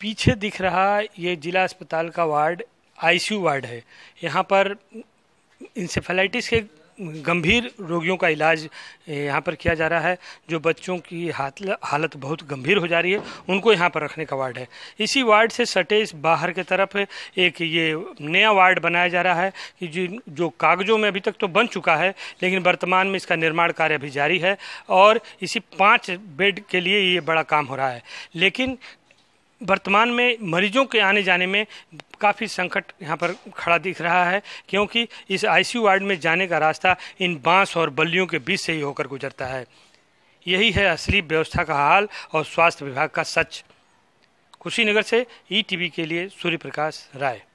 पीछे दिख रहा ये जिला अस्पताल का वार्ड आईसीयू वार्ड है यहाँ पर इंसेफेलाइटिस के गंभीर रोगियों का इलाज यहाँ पर किया जा रहा है जो बच्चों की हालत बहुत गंभीर हो जा रही है उनको यहाँ पर रखने का वार्ड है इसी वार्ड से सटे इस बाहर के तरफ एक ये नया वार्ड बनाया जा रहा है कि जो जो कागजों में अभी तक तो बन चुका है लेकिन वर्तमान में इसका निर्माण कार्य अभी जारी है और इसी पाँच बेड के लिए ये बड़ा काम हो रहा है लेकिन वर्तमान में मरीजों के आने जाने में काफ़ी संकट यहाँ पर खड़ा दिख रहा है क्योंकि इस आईसीयू वार्ड में जाने का रास्ता इन बांस और बल्लियों के बीच से ही होकर गुजरता है यही है असली व्यवस्था का हाल और स्वास्थ्य विभाग का सच कुशीनगर से ई e के लिए सूर्य प्रकाश राय